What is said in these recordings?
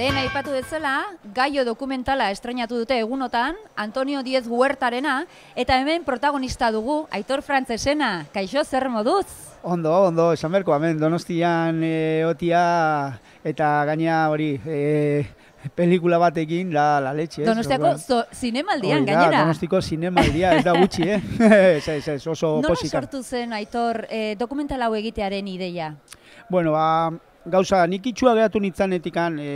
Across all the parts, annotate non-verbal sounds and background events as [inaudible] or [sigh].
Lehen aipatu dezela, gaio dokumentala estrenatu dute egunotan, Antonio Diez Huertarena, eta hemen protagonista dugu, Aitor Frantzesena, kaixo zer moduz? Ondo, ondo, esan berko, amen, donostian e, eh, otia eta gaina hori... E, Pelikula batekin, la, la letxe. Donostiako zinemaldian, gainera. Donostiko zinemaldia, ez da gutxi, eh? [laughs] Ez, ez, ez, oso no posikan. Nola sortu zen, Aitor, eh, hau egitearen ideia? Bueno, ba, gauza nik itxua gehatu nintzanetik an, eh,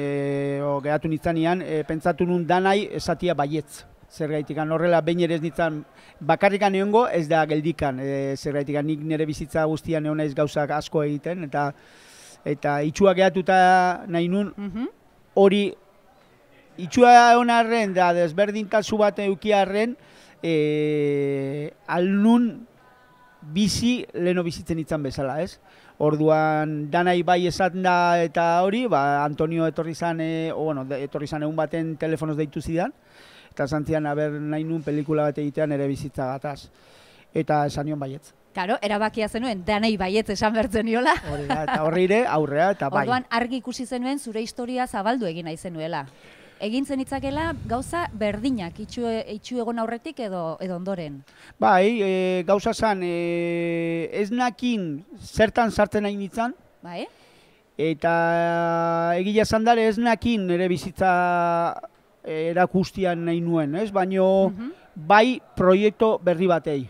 e, o, gehatu nintzanean, eh, pentsatu nun danai esatia baietz. Zergaitik horrela behin ez nintzen bakarrikan egongo ez da geldikan. E, eh, zergaitik nik nire bizitza guztian egon naiz gauzak asko egiten eta eta itxua gehatuta nahi nun mhm. hori mm -hmm. itxua egon arren da desberdintasun bat euki arren e, alnun bizi leno bizitzen izan bezala, ez? Orduan danai bai da eta hori, ba, Antonio etorri zan, e, bueno, etorri zan egun baten telefonoz deitu zidan, eta zantzian aber nahi nun pelikula bat egitean ere bizitza gataz. Eta esan nion baietz. Karo, erabakia zenuen, danei baietz esan bertzen niola. Horrela, eta horri ere, aurrea, eta bai. Orduan argi ikusi zenuen, zure historia zabaldu egin nahi zenuela egin itzakela gauza berdinak, itxu, itxu egon aurretik edo, edo ondoren. Bai, e, gauza zen, e, ez nakin zertan sartzen nahi nintzen. Bai. Eta egia zandare ez nakin ere bizitza erakustian nahi nuen, ez? Baina mhm. bai proiektu berri batei.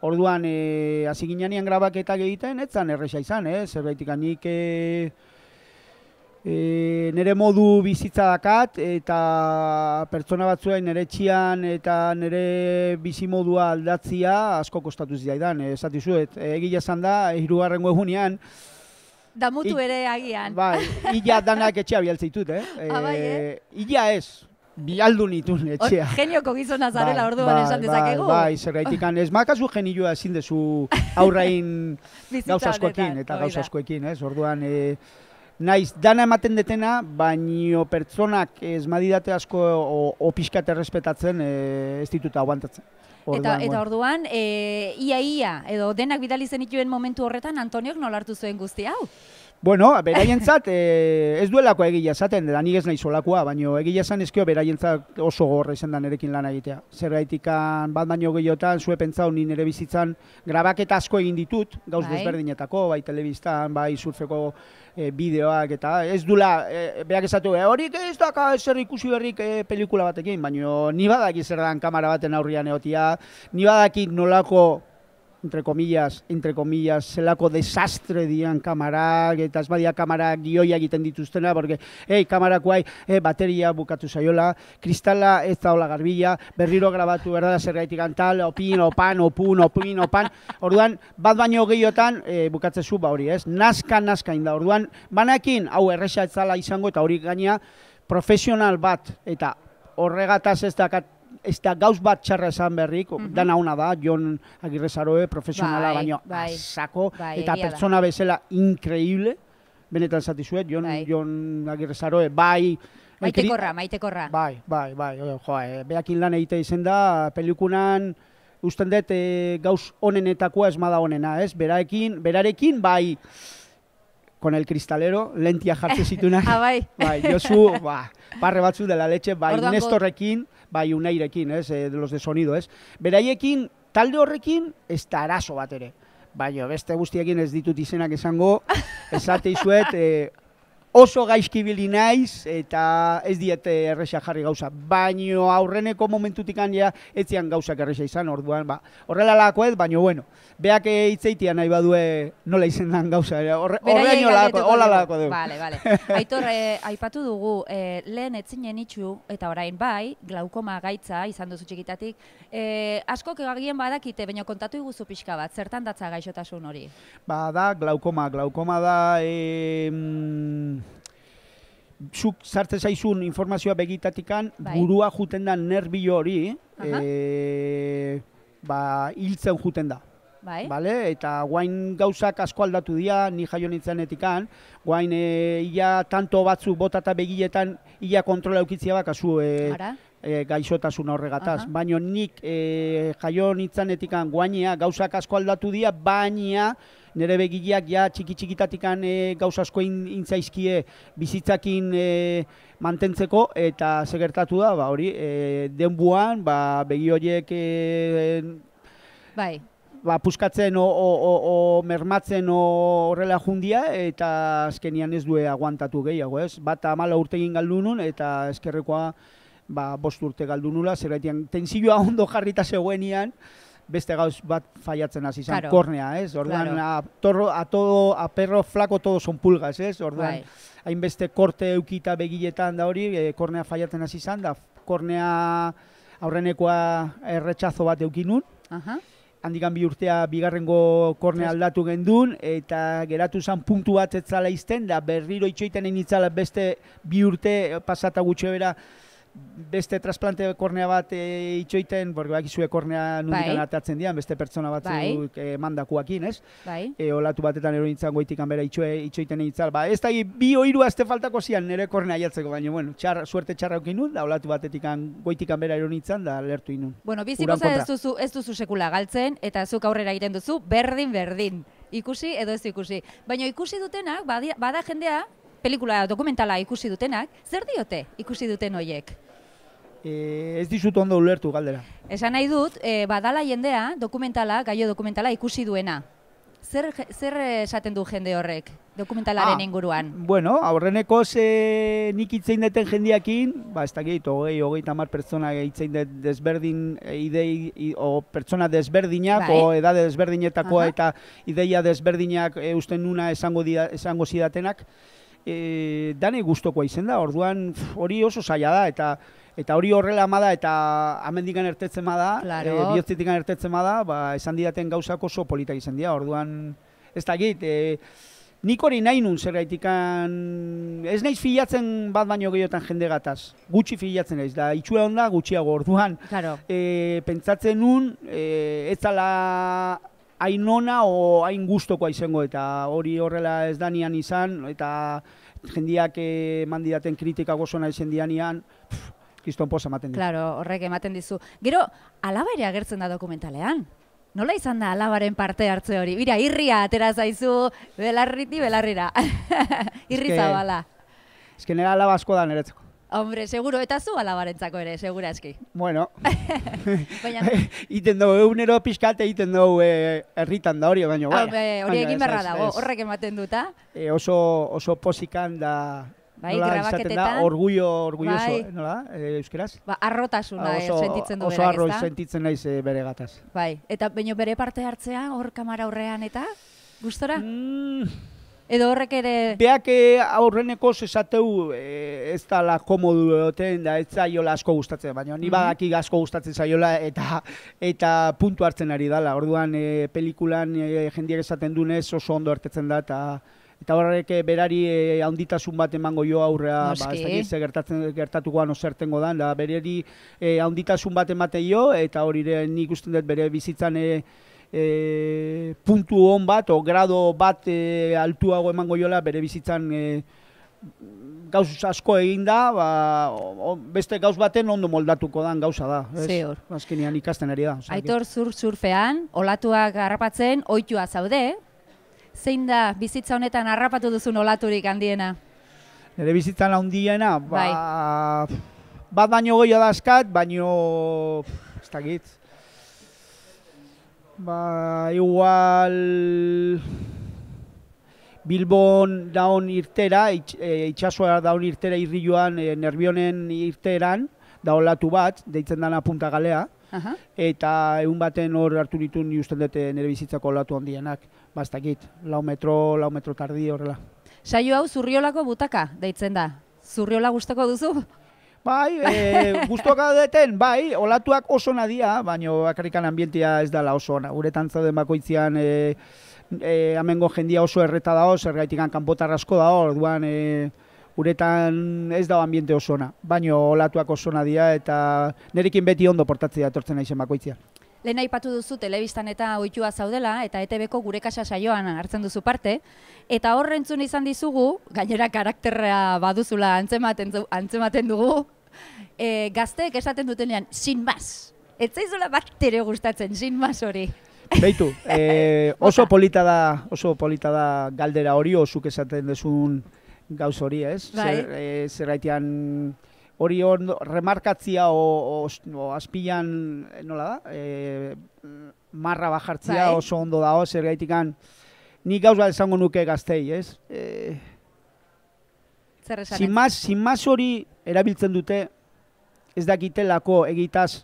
Orduan, e, hasi ginean grabaketak egiten, ez zan erresa izan, ez? Zerbaitik, E, nere modu bizitza dakat eta pertsona batzuei nere txian eta nere modua aldatzia asko kostatu zidaidan. E, Zati zuet, egia esan da, e, hirugarren egunean. Damutu ere agian. Bai, illa danak etxea bialtzeitut, eh? [laughs] Ah, bai, eh? E, illa ez, bialdu nitun etxea. Or, genioko gizona zarela bai, orduan bai, esan bai, dezakegu. Bai, bai, ez makazu genioa ezin dezu [laughs] aurrain gauza askoekin eta gauza askoekin, ez? Orduan, e, Naiz, dana ematen detena, baino pertsonak ez madidate asko opiskate respetatzen e, eh, ez dituta aguantatzen. Eta, eta orduan, e, ia edo denak bidali zenituen momentu horretan, Antoniok nolartu zuen guzti hau? Bueno, beraientzat [laughs] e, ez duelako egia esaten, da ez nahi olakoa, baina egia esan ezkio beraientzat oso gorra izan da nerekin lan egitea. Zergaitik bat baino gehiotan, zue pentsau ni nere bizitzan grabaketa asko egin ditut, gauz bai. desberdinetako, bai telebistan, bai surfeko eh, bideoak eta ez dula, e, eh, beak esatu, e, ez daka zer ikusi berrik e, pelikula batekin, baina ni badaki zer dan kamara baten aurrian egotia, ni badaki nolako entre comillas, entre comillas, zelako desastre dian kamarak, eta ez badia kamarak gioia egiten dituztena, porque, hei, kamarak guai, eh, bateria bukatu zaiola, kristala ez da hola garbila, berriro grabatu zer zergaitik antal, opin, opan, opun, opin, opan, orduan, bat baino gehiotan, e, eh, bukatze zu ba hori, ez? Nazka, nazka inda, orduan, banakin, hau, erresa ez izango, eta hori gaina, profesional bat, eta horregataz ez dakat ez da gauz bat txarra esan berrik, mm dana hona da, Jon Agirrezaroe, profesionala, bai, baino bai. Bai, eta pertsona bezala inkreible, benetan satisuet, Jon, bai. Agirrezaroe, bai, Maite korra, maite korra. Bai, bai, bai, joa, eh, beakin lan egite izen da, pelikunan, usten dut, eh, gauz onenetakoa esmada onena, ez? Berarekin, berarekin, bai, con el cristalero, lentia jartze [laughs] zituna. Ah, bai. Bai, Josu, ba, parre batzu dela la leche, bai, Ordan Nestorrekin, bai, Unairekin, es, eh, de los de sonido, es. Beraiekin, talde horrekin, ez da arazo bat ere. Baina, beste guztiekin ez ditut izenak esango, [laughs] esate izuet, eh, oso gaizkibili naiz eta ez diete erresa jarri gauza. Baino aurreneko momentutik handia ja etzian gauzak erresa izan. Orduan ba, horrela lako ez, baino bueno. Beak hitzeitia nahi badue nola izen lan gauza. Horre lako, hola lako du. Vale, vale. [laughs] Aitor eh, aipatu dugu eh, lehen etzinen itxu eta orain bai, glaukoma gaitza izan duzu txikitatik. Eh, asko kegagien badakite, baino kontatu iguzu pixka bat, zertan datza gaixotasun hori? Ba, da, glaukoma, glaukoma da, zuk sartze zaizun informazioa begitatikan, bai. burua juten da nerbio hori, e, ba, hiltzen juten da. Bai. Bale? Eta guain gauzak asko aldatu dira, ni jaio etikan, guain e, ia tanto batzuk botata begietan, ia kontrola eukitzia bakazu. E, Ara? e, gaixotasun horregataz. Uh Baino nik e, jaio nitzanetikan guainia gauzak asko aldatu dira, baina nire begiak ja txiki txikitatik e, gauz asko in, intzaizkie bizitzakin e, mantentzeko eta segertatu da, ba, hori, e, denbuan, ba, begi horiek e, bai ba, puskatzen o, o, mermatzen o horrela jundia eta azkenian ez due aguantatu gehiago, ez? Bata amala urtegin galdu nun eta eskerrekoa ba, bost urte galdu nula, zer gaitean, tenzioa [laughs] ondo jarrita zegoenian, beste gauz bat faiatzen hasi izan claro. kornea, ez? Orduan, a, torro, a, todo, a perro flaco todo son pulgas, ez? Orduan, bai. hainbeste korte eukita begiletan da hori, e, kornea faiatzen hasi izan, da kornea aurrenekoa erretxazo bat eukinun. handikan bi urtea bigarrengo korne aldatu duen eta geratu zan puntu bat ez izten, da berriro itxoiten egin beste bi urte eh, pasata gutxe bera beste trasplante kornea bat e, itxoiten, borgo bak kornea nundik bai. dian, beste pertsona bat bai. mandakuakin, ez? E, olatu batetan ero nintzen goitik anbera itxoiten egin Ba, ez da, bi oiru azte faltako zian, nire kornea jatzeko, baina, bueno, txar, suerte txarra okin da, olatu batetik an, bera anbera da, lertu inun. Bueno, bizipoza ez duzu, ez sekula galtzen, eta zuk aurrera egiten duzu, berdin, berdin. Ikusi edo ez ikusi. Baina ikusi dutenak, bada jendea, pelikula dokumentala ikusi dutenak, zer diote ikusi duten hoiek? E, ez dizut ondo ulertu galdera. Esan nahi dut, e, badala jendea, dokumentala, gaio dokumentala ikusi duena. Zer, zer esaten du jende horrek dokumentalaren ah, inguruan? Bueno, aurreneko ze nik itzein deten jendiakin, ba, ez da gehiago, hogei, hogei tamar pertsona itzein det, desberdin e, idei, o pertsona desberdinak, bai. o edade desberdinetakoa eta ideia desberdinak e, usten nuna esango, dia, esango zidatenak, e, dane gustokoa izenda, orduan hori oso saia da eta eta hori horrela ama da eta hamendikan ertetzen ma da, e, claro. e, ertetzen ma da, ba, esan didaten gauzak oso polita izendia, orduan ez da git, e, nik hori nahi zer ez naiz filatzen bat baino gehiotan jende gataz, gutxi filatzen ez, da itxue onda gutxiago orduan, claro. E, pentsatzen nun e, ez zala ainona o hain gustokoa izango eta hori horrela ez danian izan eta jendiak emandiaten kritika gozo izan dianian, kiston posa maten Claro, horrek ematen dizu. Gero, alaba ere agertzen da dokumentalean. Nola izan da alabaren parte hartze hori? Bira, irria atera zaizu, belarriti, belarrira. [laughs] Irri zabala. Ez que nera da niretzeko. Hombre, seguro, eta zu alabarentzako ere, segura eski. Bueno, [laughs] [laughs] iten dugu, egunero pixkate egiten dugu eh, herritan da hori, baina bai. hori egin berra dago, horrek ematen duta. Ah? E, eh, oso, oso posikan da... Bai, nola, izaten Da, orgullo, orgulloso, bai. nola, e, Ba, arrotasuna, ba, oso, sentitzen du oso arroi sentitzen naiz e, bere gataz. Bai, eta baino bere parte hartzea, hor kamara aurrean eta, gustora? Mm, Edo horrek ere... Beak eh, aurreneko zesateu eh, ez da komodu egoten da ez zaiola asko gustatzen, baina ni mhm. badakik asko gustatzen zaiola eta eta puntu hartzen ari dala. Orduan e, pelikulan e, jendiek esaten dunez oso ondo hartetzen da eta Eta horrek berari handitasun bat emango jo aurrea, ba, ez da gertatzen gertatuko gano zertengo dan, da, berari handitasun bat emate jo, eta hori nik usten dut bere bizitzan e, e, puntu hon bat, o grado bat e, altuago emango jola bere bizitzan e, gauz asko egin da, ba, beste gauz baten ondo moldatuko dan gauza da. Azkenean ikasten ari da. Aitor zur zurfean, olatuak garrapatzen oitua zaude, zein da bizitza honetan harrapatu duzun olaturik handiena? Nere bizitzan handiena, ba... Bai. Bat baino goia da eskat, baino... Ez dakit, ba, Bilbon daun irtera, it, eh, itxasua daun irtera irri joan, eh, nervionen irteran, daolatu bat, deitzen dana punta galea, eta egun baten hor hartu ditu ni usten dute nire bizitzako olatu handienak, bastakit, lau metro, lau metro tardi horrela. Saio hau zurriolako butaka, deitzen da. Zurriola gustako duzu? Bai, e, eh, [laughs] guztuak adeten, bai, olatuak oso nadia, baina akarikan ambientia ez dala oso ona. Uretan zauden bakoitzian, e, eh, e, eh, amengo jendia oso erreta dao, zer gaitik kanpotar asko dao, orduan e, uretan ez dago ambiente oso ona. Baina olatuak oso nadia eta nerekin beti ondo portatzea atortzen naizen bakoitzian. Lehen aipatu duzu telebistan eta oitua zaudela eta ETB-ko gure kasa saioan hartzen duzu parte. Eta horrentzun izan dizugu, gainera karakterrea baduzula antzematen, antzematen dugu, e, gazteek esaten dutenean, sin mas. Ez zaizula bat gustatzen, sin mas hori. Beitu, [laughs] e, oso polita da, oso polita galdera hori, osuk esaten desun gauz hori, ez? Bai. Eh, zer, hori on, remarkatzia o, o, azpian, nola da? E, marra bajartzia bai. oso ondo da, zer gaitik Nik gauz bat esango nuke gaztei, ez? E, zer sin mas hori, erabiltzen dute ez dakitelako egitaz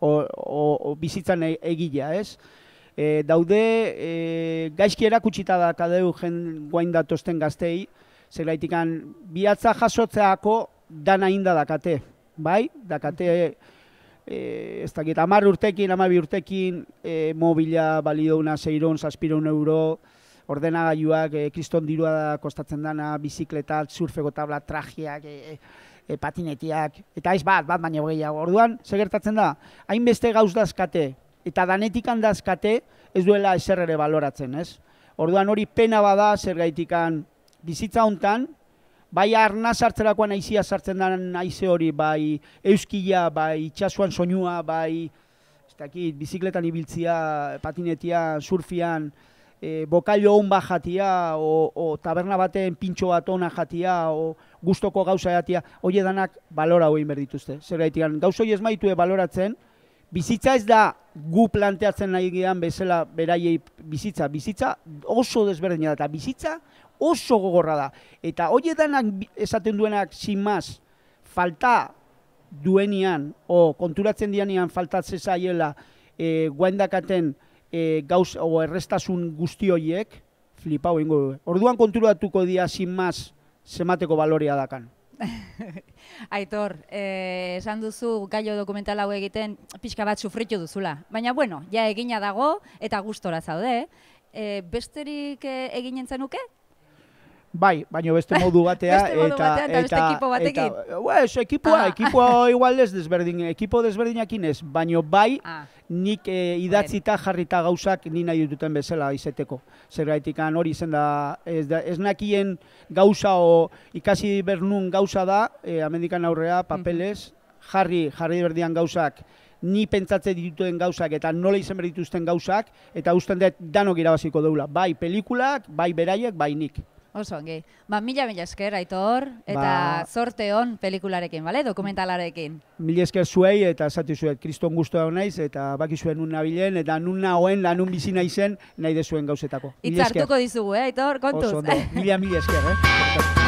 o, o, bizitzan e-, egila, ez? E, daude e, gaizki erakutsita da kadeu jen guain datosten gaztei, zelaitik an, jasotzeako dana inda dakate, bai? Dakate, e, ez dakit, amar urtekin, amabi urtekin, e, mobila, balidona, zeiron, zazpiron euro, ordenagailuak, e, kriston dirua da kostatzen dana, bizikleta, surfeko tabla, trajeak, e, e, patinetiak, eta ez bat, bat baina gehiago. Orduan, segertatzen da, hainbeste gauz dazkate, eta danetik handazkate, ez duela eserrere baloratzen, ez? Orduan hori pena bada, zer gaitikan, bizitza hontan, bai arna sartzerakoan aizia sartzen den aize hori, bai euskila, bai itxasuan soinua, bai bizikletan ibiltzia, patinetia, surfian, e, bokailo hon bat jatia, o, o taberna baten pintxo bat ona jatia, o gustoko gauza jatia, hoie danak balora hori berdituzte. Zer gaitik, gauz esmaitue baloratzen, bizitza ez da gu planteatzen nahi gian bezala beraiei bizitza. Bizitza oso desberdina eta bizitza oso gogorra da. Eta hoie danak esaten duenak sin maz, falta duenian, o konturatzen dianian faltatzen zaiela, e, guendakaten, e, gauz o errestasun guzti flipau ingo Orduan konturatuko dia sin mas semateko baloria dakan. [laughs] Aitor, eh, esan duzu gailo dokumentala hau egiten pixka bat sufritu duzula. Baina bueno, ja egina dago eta gustora zaude. Eh, besterik eh, nuke? Bai, baino beste modu [laughs] batea. beste modu eta, eta, ekipo batekin. Eta, ekipoa, equipo, ah. ekipoa igual ez equipo ekipo desberdinak inez, baino bai, ni ah. nik eh, idatzita jarrita gauzak ni nahi duten bezala izeteko. Zergaitik hori zen da, ez, da, esnakien nakien gauza o ikasi bernun gauza da, eh amendikan aurrea, papeles, jarri, jarri berdian gauzak, ni pentsatze dituen gauzak eta nola izan berdituzten gauzak, eta uzten dut danok irabaziko dugula. Bai pelikulak, bai beraiek, bai nik. Oso Ba, mila mila esker, Aitor, eta ba... zorte hon pelikularekin, bale? dokumentalarekin. Mila esker zuei, eta zati zuet, kriston guztu dago naiz, eta baki zuen nun nabilen, eta nun nagoen, lanun nun bizina izen, nahi dezuen gauzetako. Itzartuko dizugu, eh, Aitor, kontuz. Oso mila mila esker, eh? [laughs]